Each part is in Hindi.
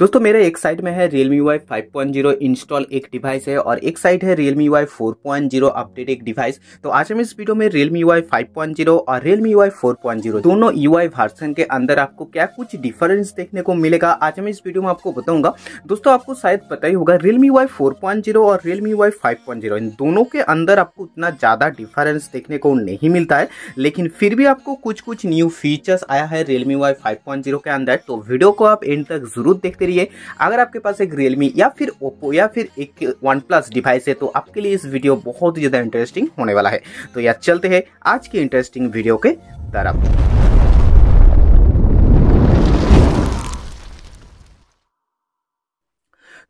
दोस्तों मेरे एक साइड में है Realme UI 5.0 इंस्टॉल एक डिवाइस है और एक साइड है Realme UI 4.0 अपडेट एक डिवाइस तो आज हम इस वीडियो में Realme UI 5.0 और Realme UI 4.0 दोनों UI वर्जन के अंदर आपको क्या कुछ डिफरेंस देखने को मिलेगा आज हम इस वीडियो में आपको बताऊंगा दोस्तों आपको शायद पता ही होगा Realme UI 4.0 और Realme UI 5.0 इन दोनों के अंदर आपको उतना ज़्यादा डिफरेंस देखने को नहीं मिलता है लेकिन फिर भी आपको कुछ कुछ न्यू फीचर्स आया है रियलमी वाई फाइव के अंदर तो वीडियो को आप एंड तक जरूर जरूर देखते रहिए अगर आपके पास एक रियलमी या फिर ओप्पो या फिर एक वन प्लस डिवाइस है तो आपके लिए इस वीडियो बहुत ही ज़्यादा इंटरेस्टिंग होने वाला है तो यार चलते हैं आज की इंटरेस्टिंग वीडियो के तरफ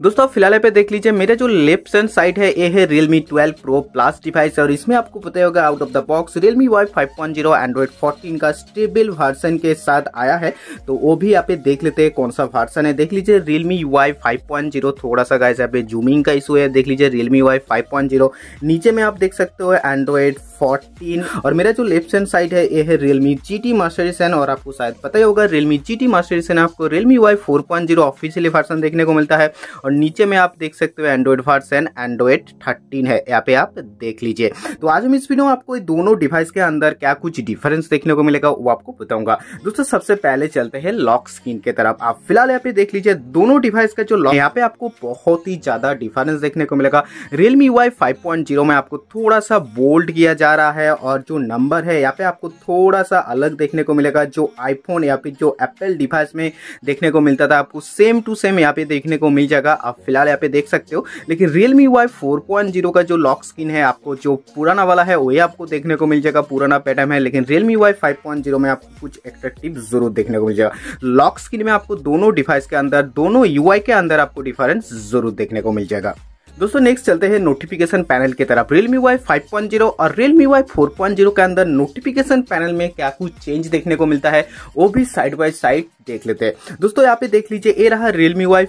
दोस्तों फिलहाल पे देख लीजिए मेरे जो लेफ्ट हैंड साइड है ये है रियलमी 12 प्रो प्लस डिवाइस और इसमें आपको पता होगा out of the box Realme Y five point zero Android fourteen का स्टेबल वर्सन के साथ आया है तो वो भी आप देख लेते हैं कौन सा वर्सन है देख लीजिए रियलमी वाई फाइव थोड़ा सा गाइस पे जूमिंग का इशू है देख लीजिए रियलमी वाई फाइव नीचे में आप देख सकते हो एंड्रॉइड 14 और मेरा जो लेफ्ट हैंड साइड है ये है रियलमी जी टी मास्टरिसन और आपको शायद पता ही होगा रियलमी जी टी मास्टरिसन आपको Realme Y four point zero officially version देखने को मिलता है और नीचे में आप देख सकते हो एंड्रॉयड वर्सन एंड्रॉइड थर्टीन है यहाँ पे आप देख लीजिए तो आज हम इस वीडियो में आपको दोनों डिवाइस के अंदर क्या कुछ डिफरेंस देखने को मिलेगा वो आपको बताऊंगा दोस्तों सबसे पहले चलते हैं लॉक स्क्रीन के तरफ आप फिलहाल यहाँ पे देख लीजिए दोनों डिवाइस का जो लॉक यहाँ पे आपको बहुत ही ज्यादा डिफरेंस देखने को मिलेगा रियलमी वाई फाइव में आपको थोड़ा सा बोल्ड किया जा रहा है और जो नंबर है यहाँ पे आपको थोड़ा सा अलग देखने को मिलेगा जो आईफोन या फिर जो एप्पल डिवाइस में देखने को मिलता था आपको सेम टू सेम यहाँ पे देखने को मिल जाएगा आप फिलहाल यहाँ पे देख सकते हो लेकिन रियलमी वाई फोर का जो लॉक स्क्रीन है आपको जो पुराना वाला है वही आपको देखने को मिल जाएगा पुराना पैटर्न है लेकिन रियलमी वाई फाइव में आपको कुछ एट्रेक्टिव जरूर देखने को मिल जाएगा लॉक स्क्रीन में आपको दोनों डिवाइस के अंदर दोनों यू के अंदर आपको डिफरेंस जरूर देखने को मिल जाएगा दोस्तों नेक्स्ट चलते हैं नोटिफिकेशन पैनल की तरफ Realme Y 5.0 और Realme Y 4.0 के अंदर नोटिफिकेशन पैनल में क्या कुछ चेंज देखने को मिलता है वो भी साइड बाय साइड देख लेते हैं दोस्तों यहाँ पे देख लीजिए ए रहा रियलमी वाई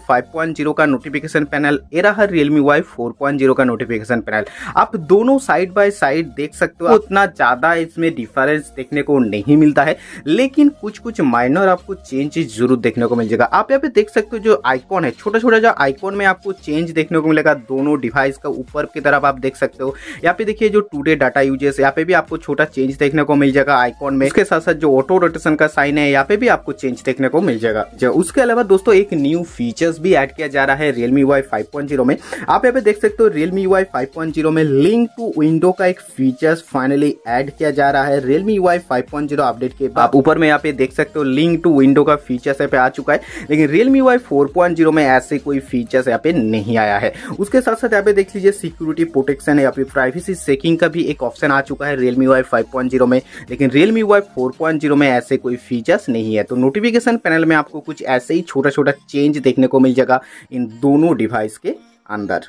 जीरो का नोटिफिकेशन पैनल ए रहा रियलमी वाई 4.0 का नोटिफिकेशन पैनल आप दोनों साइड बाय साइड देख सकते हो उतना ज़्यादा इसमें डिफरेंस देखने को नहीं मिलता है लेकिन कुछ कुछ माइनर आपको चेंजेस जरूर देखने को मिल जाएगा आप यहाँ पे देख सकते हो जो आइकॉन है छोटा छोटा जो आइकॉन में आपको चेंज देखने को मिलेगा दोनों डिवाइस का ऊपर की तरफ आप देख सकते हो यहाँ पे देखिए जो टूडे डाटा यूजेस यहाँ पे भी आपको छोटा चेंज देखने को मिल जाएगा आइकॉन में इसके साथ साथ जो ऑटो रोटेशन का साइन है यहाँ पे भी आपको चेंज देखने देखने को मिल जाएगा उसके अलावा दोस्तों एक न्यू फीचर्स भी ऐड किया जा रहा है Realme Y five point zero में आप यहाँ पे देख सकते हो Realme Y five point zero में लिंक टू विंडो का एक फीचर्स फाइनली ऐड किया जा रहा है Realme Y five point zero update के बाद ऊपर में यहाँ पे देख सकते हो लिंक टू विंडो का फीचर्स यहाँ पे आ चुका है लेकिन रियलमी वाई 4.0 में ऐसे कोई फीचर्स यहाँ पे नहीं आया है उसके साथ साथ यहाँ पे देख लीजिए सिक्योरिटी प्रोटेक्शन या फिर प्राइवेसी चेकिंग का भी एक ऑप्शन आ चुका है रियलमी वाई 5.0 में लेकिन रियलमी वाई 4.0 में ऐसे कोई फीचर्स नहीं है तो नोटिफिकेशन इंस्ट्रूमेंटेशन पैनल में आपको कुछ ऐसे ही छोटा छोटा चेंज देखने को मिल जाएगा इन दोनों डिवाइस के अंदर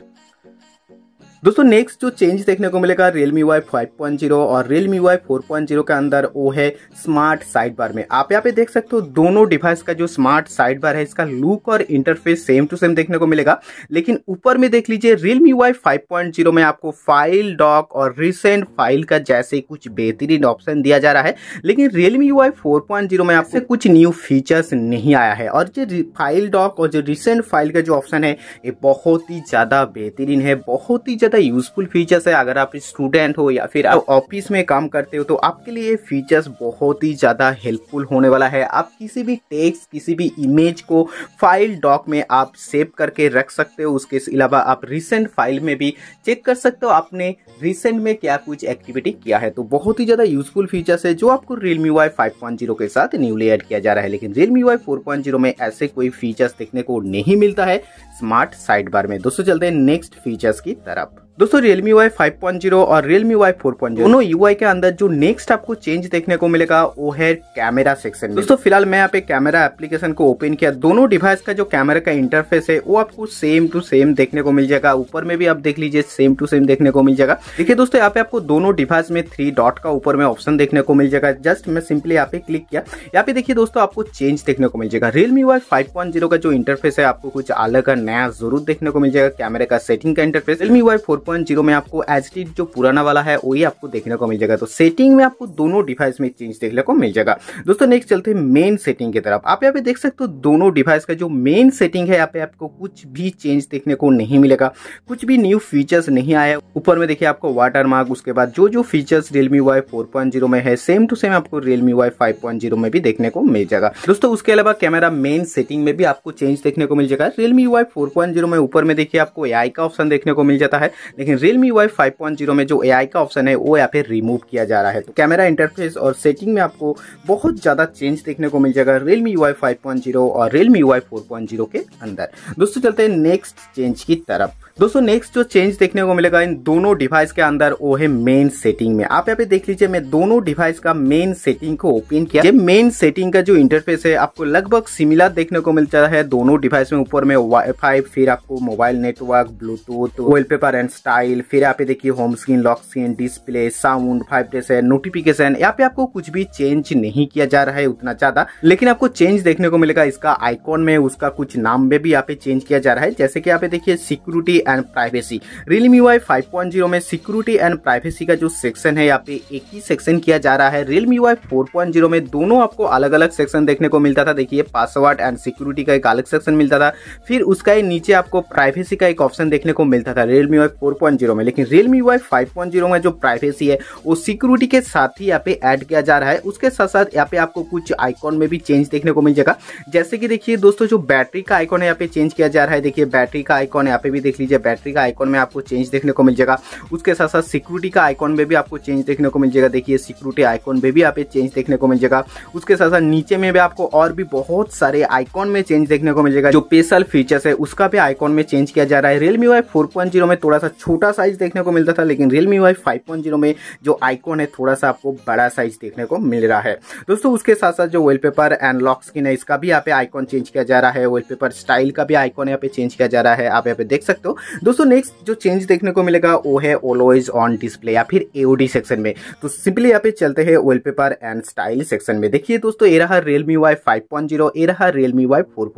दोस्तों नेक्स्ट जो चेंज देखने को मिलेगा Realme Y 5.0 और Realme Y 4.0 के अंदर वो है स्मार्ट साइड बार में आप यहाँ पे देख सकते हो दोनों डिवाइस का जो स्मार्ट साइड बार है इसका लुक और इंटरफेस सेम टू सेम देखने को मिलेगा लेकिन ऊपर में देख लीजिए Realme Y 5.0 में आपको फाइल डॉक और रिसेंट फाइल का जैसे कुछ बेहतरीन ऑप्शन दिया जा रहा है लेकिन फोर पॉइंट जीरो में आपसे कुछ न्यू फीचर्स नहीं आया है और जो फाइल डॉक और जो रिसेंट फाइल का जो ऑप्शन है ये बहुत ही ज़्यादा बेहतरीन है बहुत ही ज़्यादा ज़्यादा यूजफुल फीचर्स है अगर आप स्टूडेंट हो या फिर आप ऑफिस में काम करते हो तो आपके लिए फीचर्स बहुत ही ज़्यादा हेल्पफुल होने वाला है आप किसी भी टेक्स्ट किसी भी इमेज को फाइल डॉक में आप सेव करके रख सकते हो उसके अलावा आप रिसेंट फाइल में भी चेक कर सकते हो आपने रिसेंट में क्या कुछ एक्टिविटी किया है तो बहुत ही ज़्यादा यूजफुल फीचर्स है जो आपको रियलमी वाई फाइव के साथ न्यूली एड किया जा रहा है लेकिन रियलमी वाई फोर में ऐसे कोई फीचर्स देखने को नहीं मिलता है स्मार्ट साइड बार में दोस्तों चलते हैं नेक्स्ट फीचर्स की तरफ दोस्तों Realme Y 5.0 और Realme Y 4.0 दोनों UI के अंदर जो नेक्स्ट आपको चेंज देखने को मिलेगा वो है कैमरा सेक्शन दोस्तों फिलहाल मैं यहाँ पे कैमरा एप्लीकेशन को ओपन किया दोनों डिवाइस का जो कैमरा का इंटरफेस है वो आपको सेम टू सेम देखने को मिल जाएगा ऊपर में भी आप देख लीजिए सेम टू सेम देखने को मिल जाएगा देखिए दोस्तों यहाँ पे आपको दोनों डिवाइस में थ्री डॉट का ऊपर में ऑप्शन देखने को मिल जाएगा जस्ट मैं सिंपली यहाँ पे क्लिक किया यहाँ पे देखिए दोस्तों आपको चेंज देखने को मिल जाएगा रियलमी वाई फाइव का जो इंटरफेस है आपको कुछ अलग नया जरूर देखने को मिल जाएगा कैमरे का सेटिंग का इंटरफेस रियलमी वाई फोर 0.0 में आपको एच जो पुराना वाला है वही आपको देखने को मिल जाएगा तो सेटिंग में आपको दोनों डिवाइस में चेंज देखने को मिल जाएगा दोस्तों नेक्स्ट चलते हैं मेन सेटिंग की तरफ आप यहाँ पे देख सकते हो दोनों डिवाइस का जो मेन सेटिंग है यहाँ पे आपको कुछ भी चेंज देखने को नहीं मिलेगा कुछ भी न्यू फीचर्स नहीं आया ऊपर में देखिए आपको वाटर मार्क उसके बाद जो जो फीचर्स रियलमी वाई फोर में है सेम टू सेम आपको रियलमी वाई फाइव में भी देखने को मिल जाएगा दोस्तों उसके अलावा कैमरा मेन सेटिंग में भी आपको चेंज देखने को मिल जाएगा रियलमी वाई फोर में ऊपर में देखिए आपको ए का ऑप्शन देखने को मिल जाता है लेकिन रियलमी वाई फाइव में जो ए का ऑप्शन है वो यहाँ पे रिमूव किया जा रहा है तो कैमरा इंटरफेस और सेटिंग में आपको बहुत ज़्यादा चेंज देखने को मिल जाएगा रियलमी वाई फाइव और रियलमी वाई फोर के अंदर दोस्तों चलते हैं नेक्स्ट चेंज की तरफ दोस्तों नेक्स्ट जो चेंज देखने को मिलेगा इन दोनों डिवाइस के अंदर वो है मेन सेटिंग में आप यहाँ पे देख लीजिए मैं दोनों डिवाइस का मेन सेटिंग को ओपन किया ये मेन सेटिंग का जो इंटरफेस है आपको लगभग सिमिलर देखने को मिलता है दोनों डिवाइस में ऊपर में वाईफाई फिर आपको mobile network Bluetooth wallpaper and style फिर यहाँ पे देखिए home screen lock screen display sound vibration notification यहाँ पे आपको कुछ भी चेंज नहीं किया जा रहा है उतना ज्यादा लेकिन आपको चेंज देखने को मिलेगा इसका आइकॉन में उसका कुछ नाम में भी यहाँ पे चेंज किया जा रहा है जैसे कि यहाँ पे देखिए security and privacy Realme Y five में सिक्योरिटी एंड प्राइवेसी का जो सेक्शन है यहाँ पे एक ही सेक्शन किया जा रहा है रियलमी वाई फोर में दोनों आपको अलग अलग सेक्शन देखने को मिलता था देखिए पासवर्ड एंड सिक्योरिटी का एक अलग सेक्शन मिलता था फिर उसका नीचे आपको प्राइवेसी का एक ऑप्शन देखने को मिलता था रियलमी वाई फोर 4.0 में लेकिन Realme UI 5.0 में जो प्राइवेसी है वो सिक्योरिटी के साथ ही यहाँ पे ऐड किया जा रहा है उसके साथ साथ यहाँ पे आपको कुछ आइकॉन में भी चेंज देखने को मिल जाएगा जैसे कि देखिए दोस्तों जो बैटरी का आइकॉन है यहाँ पे चेंज किया जा रहा है देखिए बैटरी का आइकॉन यहाँ पे भी देख लीजिए बैटरी का आइकॉन में आपको चेंज देखने को मिल जाएगा उसके साथ साथ सिक्योरिटी का आइकॉन में भी आपको चेंज देखने को मिल जाएगा देखिए सिक्योरिटी आइकॉन में भी यहाँ पे चेंज देखने को मिल जाएगा उसके साथ साथ नीचे में भी आपको और भी बहुत सारे आइकॉन में चेंज देखने को मिल जाएगा जो स्पेशल फीचर्स है उसका भी आइकॉन में चेंज किया जा रहा है रियलमी वाई फोर में थोड़ा सा छोटा साइज देखने को मिलता था लेकिन रियलमी वाई फाइव में जो आइकॉन है थोड़ा सा आपको बड़ा साइज देखने को मिल रहा है दोस्तों उसके साथ साथ जो वॉलपेपर एंड लॉक स्किन है इसका भी यहाँ पे आइकॉन चेंज किया जा रहा है वॉलपेपर स्टाइल का भी आइकॉन यहाँ पे चेंज किया जा रहा है आप यहाँ पे देख सकते हो दोस्तों नेक्स्ट जो चेंज देखने को मिलेगा वो है ऑलवेज ऑन डिस्प्ले या फिर एओडी सेक्शन में तो सिंपली यहाँ पे चलते हैं वॉलपेपर एंड स्टाइल सेक्शन में देखिए दोस्तों ये रहा रियलमी वाई फाइव ए रहा रियलमी वाई फोर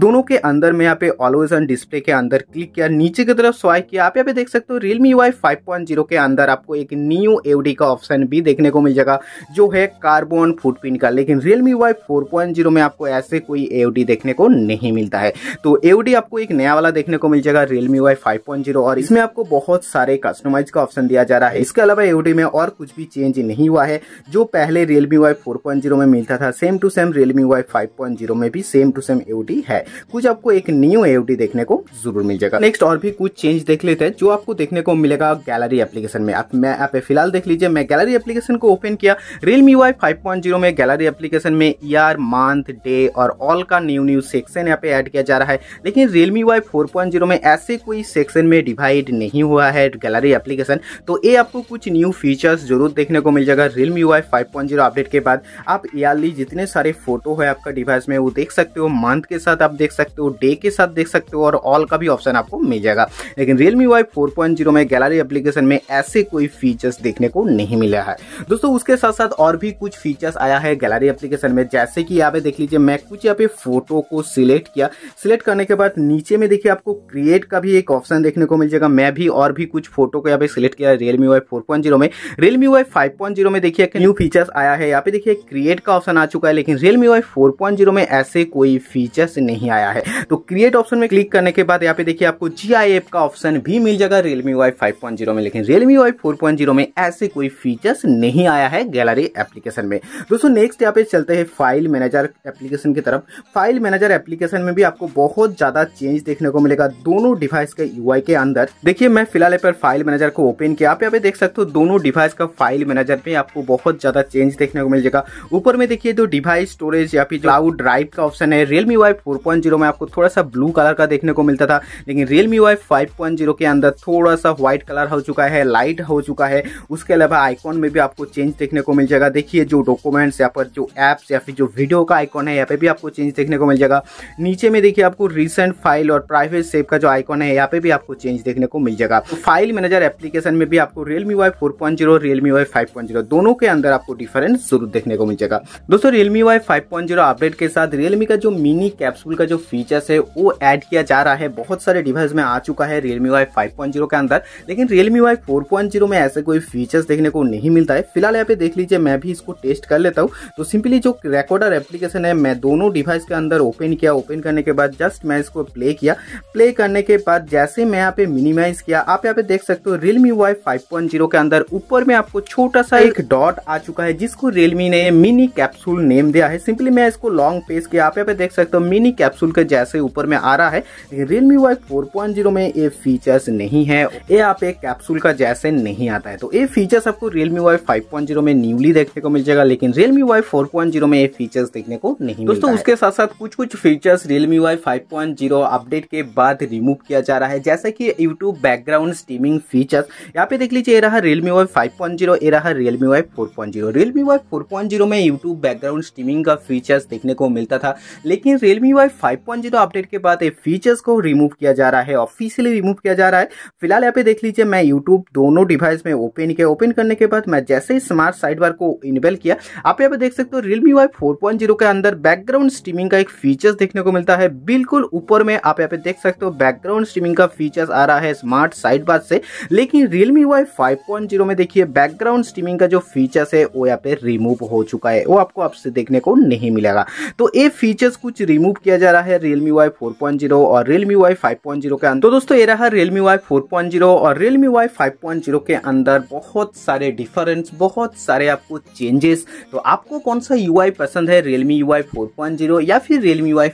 दोनों के अंदर में यहाँ पे ऑलवेज ऑन डिस्प्ले के अंदर क्लिक किया नीचे की तरफ स्वाइप किया आप यहाँ पे देख सकते हो रियल मी वाई फाइव के अंदर आपको एक न्यू एवडी का ऑप्शन भी देखने को मिल जाएगा जो है कार्बन फुटप्रिंट का लेकिन रियल मी वाई फोर में आपको ऐसे कोई एवडी देखने को नहीं मिलता है तो एवडी आपको एक नया वाला देखने को मिल जाएगा रियल मी वाई फाइव और इसमें आपको बहुत सारे कस्टमाइज का ऑप्शन दिया जा रहा है इसके अलावा एवडी में और कुछ भी चेंज नहीं हुआ है जो पहले रियल मी वाई फोर में मिलता था same to same Realme Y five में भी सेम टू सेम एवडी है कुछ आपको एक न्यू एवडी देखने को जरूर मिल जाएगा नेक्स्ट और भी कुछ चेंज देख लेते हैं है जो आपको देखने को मिलेगा गैलरी एप्लीकेशन में आप मैं आप फिलहाल देख लीजिए मैं गैलरी एप्लीकेशन को ओपन किया रियल मी वाई फाइव में गैलरी एप्लीकेशन में ईयर मंथ डे और ऑल का न्यू न्यू सेक्शन यहाँ पे ऐड किया जा रहा है लेकिन रियल मी वाई फोर में ऐसे कोई सेक्शन में डिवाइड नहीं हुआ है गैलरी एप्लीकेशन तो ये आपको कुछ न्यू फीचर्स जरूर देखने को मिल जाएगा Realme Y five update के बाद आप ईयरली जितने सारे फोटो है आपका डिवाइस में वो देख सकते हो मंथ के साथ आप देख सकते हो डे के साथ देख सकते हो और ऑल का भी ऑप्शन आपको मिल जाएगा लेकिन Realme Y Y four point zero में गैलरी एप्लीकेशन में ऐसे कोई फीचर्स देखने को नहीं मिला है दोस्तों उसके साथ साथ और भी कुछ फीचर्स आया है गैलरी एप्लीकेशन में जैसे कि यहाँ पे देख लीजिए मैं कुछ यहाँ पे फोटो को सिलेक्ट किया सिलेक्ट करने के बाद नीचे में देखिए आपको क्रिएट का भी एक ऑप्शन देखने को मिल जाएगा मैं भी और भी कुछ फोटो को यहाँ पे सिलेक्ट किया रियलमी वाई फोर में रियलमी वाई फाइव में देखिए न्यू फीचर्स आया है यहाँ पे देखिए क्रिएट का ऑप्शन आ चुका है लेकिन रियलमी वाई फोर में ऐसे कोई फीचर्स नहीं आया है तो क्रिएट ऑप्शन में क्लिक करने के बाद यहाँ पे देखिए आपको जी का ऑप्शन भी मिल जाएगा रियलमी वाई 5.0 में लेकिन रियलमी वाई 4.0 में ऐसे कोई फीचर्स नहीं आया है गैलरी एप्लीकेशन में दोस्तों नेक्स्ट यहाँ पे चलते हैं फाइल मैनेजर एप्लीकेशन की तरफ फाइल मैनेजर एप्लीकेशन में भी आपको बहुत ज़्यादा चेंज देखने को मिलेगा दोनों डिवाइस के यू के अंदर देखिए मैं फिलहाल पर फाइल मैनेजर को ओपन किया आप यहाँ पे देख सकते हो दोनों डिवाइस का फाइल मैनेजर में आपको बहुत ज़्यादा चेंज देखने को मिल जाएगा ऊपर में देखिए तो डिवाइस स्टोरेज या फिर क्लाउड ड्राइव का ऑप्शन है रियलमी वाई फोर में आपको थोड़ा सा ब्लू कलर का देखने को मिलता था लेकिन रियलमी वाई फाइव के अंदर अंदर थोड़ा सा व्हाइट कलर हो चुका है लाइट हो चुका है उसके अलावा आइकॉन में भी आपको चेंज देखने को मिल जाएगा देखिए जो डॉक्यूमेंट्स या पर जो एप्स या फिर जो वीडियो का आइकॉन है यहाँ पे भी आपको चेंज देखने को मिल जाएगा नीचे में देखिए आपको रिसेंट फाइल और प्राइवेट सेव का जो आइकॉन है यहाँ पे भी आपको चेंज देखने को मिल जाएगा तो फाइल मैनेजर एप्लीकेशन में भी आपको Realme Y four point zero Realme Y five point zero दोनों के अंदर आपको डिफरेंस जरूर देखने को मिल जाएगा दोस्तों Realme Y five point zero update के साथ रियलमी का जो मिनी कैप्सूल का जो फीचर्स है वो एड किया जा रहा है बहुत सारे डिवाइस में आ चुका है रियलमी वाई फाइव 5.0 के अंदर लेकिन रियलमी वाई 4.0 में ऐसे कोई फीचर्स देखने को नहीं मिलता है फिलहाल यहाँ पे देख लीजिए मैं भी इसको टेस्ट कर लेता हूँ तो सिंपली जो रिकॉर्डर एप्लीकेशन है मैं दोनों डिवाइस के अंदर ओपन किया ओपन करने के बाद जस्ट मैं इसको प्ले किया प्ले करने के बाद जैसे मैं यहाँ पे मिनिमाइज किया आप यहाँ पे देख सकते हो रियलमी वाई फाइव के अंदर ऊपर में आपको छोटा सा एक डॉट आ चुका है जिसको रियलमी ने मिनी कैप्सूल नेम दिया है सिंपली मैं इसको लॉन्ग पेस किया आप यहाँ पे देख सकते हो मिनी कैप्सूल के जैसे ऊपर में आ रहा है रियलमी वाई फोर में ये फीचर्स नहीं है ये आप एक कैप्सूल का जैसे नहीं आता है तो ये फीचर्स आपको रियलमी वाई फाइव में न्यूली देखने को मिल जाएगा लेकिन रियलमी वाई फोर में ये फीचर्स देखने को नहीं दोस्तों उसके साथ साथ कुछ कुछ features Realme Y five update के बाद रिमूव किया जा रहा है जैसे कि यूट्यूब बैकग्राउंड स्टीमिंग फीचर्स यहाँ पे देख लीजिए रहा Realme Y five point zero ये रहा Realme Y four point zero Realme Y four point zero में यूट्यूब बैकग्राउंड स्टीमिंग का फीचर्स देखने को मिलता था लेकिन Realme Y five point zero update के बाद ये फीचर्स को रिमूव किया जा रहा है ऑफिसियली रिमूव किया जा रहा है है फिलहाल यहाँ पे देख लीजिए मैं यूट्यूब दोनों डिवाइस में ओपन किया ओपन करने के बाद मैं जैसे ही स्मार्ट साइड बार को इनेबल किया आप यहाँ पे देख सकते हो रियलमी वाई फोर के अंदर बैकग्राउंड स्ट्रीमिंग का एक फीचर्स देखने को मिलता है बिल्कुल ऊपर में आप यहाँ पे देख सकते हो बैकग्राउंड स्ट्रीमिंग का फीचर्स आ रहा है स्मार्ट साइड बार से लेकिन रियलमी वाई फाइव में देखिए बैकग्राउंड स्ट्रीमिंग का जो फीचर्स है वो यहाँ पे रिमूव हो चुका है वो आपको आपसे देखने को नहीं मिलेगा तो ये फीचर्स कुछ रिमूव किया जा रहा है रियलमी वाई फोर और Realme Y five point zero के अंदर तो दोस्तों ये रहा Realme Y four point zero और Realme Y five point zero के अंदर बहुत सारे डिफरेंस बहुत सारे आपको चेंजेस तो आपको कौन सा यू पसंद है Realme मी 4.0 फोर पॉइंट जीरो या फिर Realme वाई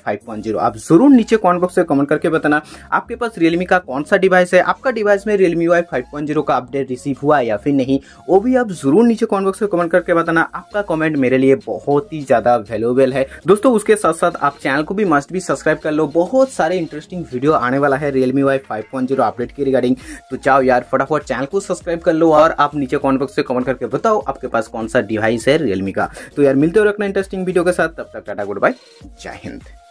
आप ज़रूर नीचे कॉमेंट बॉक्स में कमेंट करके बताना आपके पास Realme का कौन सा डिवाइस है आपका डिवाइस में Realme Y five point zero का अपडेट रिसीव हुआ या फिर नहीं वो भी आप ज़रूर नीचे कॉमेंट बॉक्स में कमेंट करके बताना आपका कॉमेंट मेरे लिए बहुत ही ज़्यादा वैल्यूबल है दोस्तों उसके साथ साथ आप चैनल को भी मस्ट भी सब्सक्राइब कर लो बहुत सारे इंटरेस्टिंग वीडियो आने वाला है Realme Y five point zero update update की रिगार्डिंग तो चाहो यार फटाफट चैनल को सब्सक्राइब कर लो और आप नीचे कॉमेंट बॉक्स से कमेंट करके बताओ आपके पास कौन सा डिवाइस है रियलमी का तो यार मिलते हो रखना इंटरेस्टिंग वीडियो के साथ तब तक टाटा गुड बाय जय हिंद